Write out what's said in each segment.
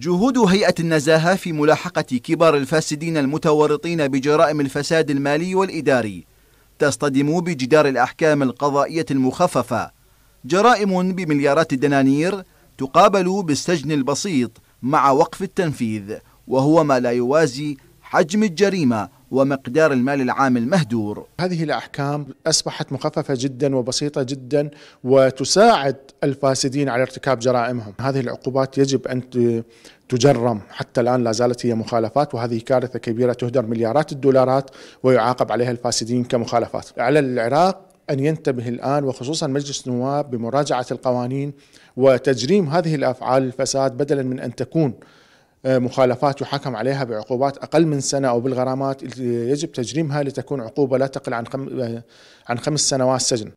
جهود هيئة النزاهة في ملاحقة كبار الفاسدين المتورطين بجرائم الفساد المالي والإداري تصطدم بجدار الأحكام القضائية المخففة جرائم بمليارات الدنانير تقابل بالسجن البسيط مع وقف التنفيذ وهو ما لا يوازي حجم الجريمة ومقدار المال العام المهدور هذه الأحكام أصبحت مخففة جدا وبسيطة جدا وتساعد الفاسدين على ارتكاب جرائمهم هذه العقوبات يجب أن تجرم حتى الآن لا زالت هي مخالفات وهذه كارثة كبيرة تهدر مليارات الدولارات ويعاقب عليها الفاسدين كمخالفات على العراق أن ينتبه الآن وخصوصا مجلس النواب بمراجعة القوانين وتجريم هذه الأفعال الفساد بدلا من أن تكون آه، مخالفات يحاكم عليها بعقوبات أقل من سنة أو بالغرامات يجب تجريمها لتكون عقوبة لا تقل عن آه، عن خمس سنوات سجن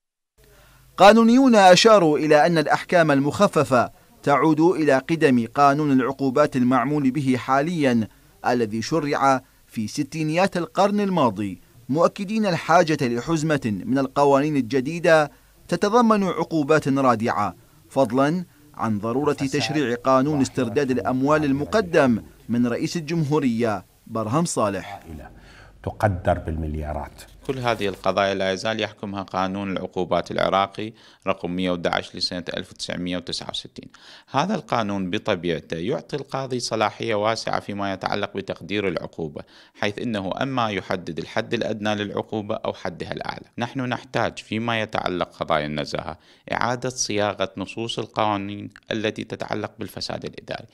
قانونيون أشاروا إلى أن الأحكام المخففة تعود إلى قدم قانون العقوبات المعمول به حاليا الذي شرع في ستينيات القرن الماضي مؤكدين الحاجة لحزمة من القوانين الجديدة تتضمن عقوبات رادعة فضلا عن ضرورة تشريع قانون استرداد الأموال المقدم من رئيس الجمهورية برهم صالح تقدر بالمليارات كل هذه القضايا لا يزال يحكمها قانون العقوبات العراقي رقم 111 لسنة 1969 هذا القانون بطبيعته يعطي القاضي صلاحية واسعة فيما يتعلق بتقدير العقوبة حيث أنه أما يحدد الحد الأدنى للعقوبة أو حدها الأعلى نحن نحتاج فيما يتعلق قضايا النزاهة إعادة صياغة نصوص القوانين التي تتعلق بالفساد الإداري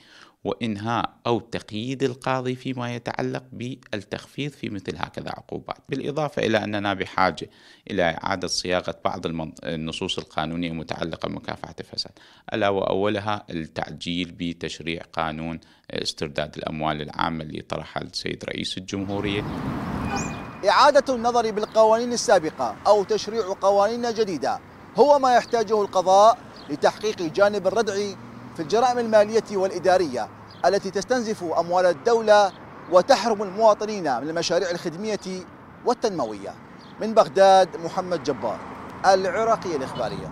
وإنهاء أو تقييد القاضي فيما يتعلق بالتخفيض في مثل هكذا عقوبات بالإضافة إلى أننا بحاجة إلى إعادة صياغة بعض النصوص القانونية المتعلقة بمكافحة الفساد ألا وأولها التعجيل بتشريع قانون استرداد الأموال العامة اللي طرحها السيد رئيس الجمهورية إعادة النظر بالقوانين السابقة أو تشريع قوانين جديدة هو ما يحتاجه القضاء لتحقيق جانب الردع في الجرائم المالية والإدارية التي تستنزف أموال الدولة وتحرم المواطنين من المشاريع الخدمية والتنموية من بغداد محمد جبار العراقية الإخبارية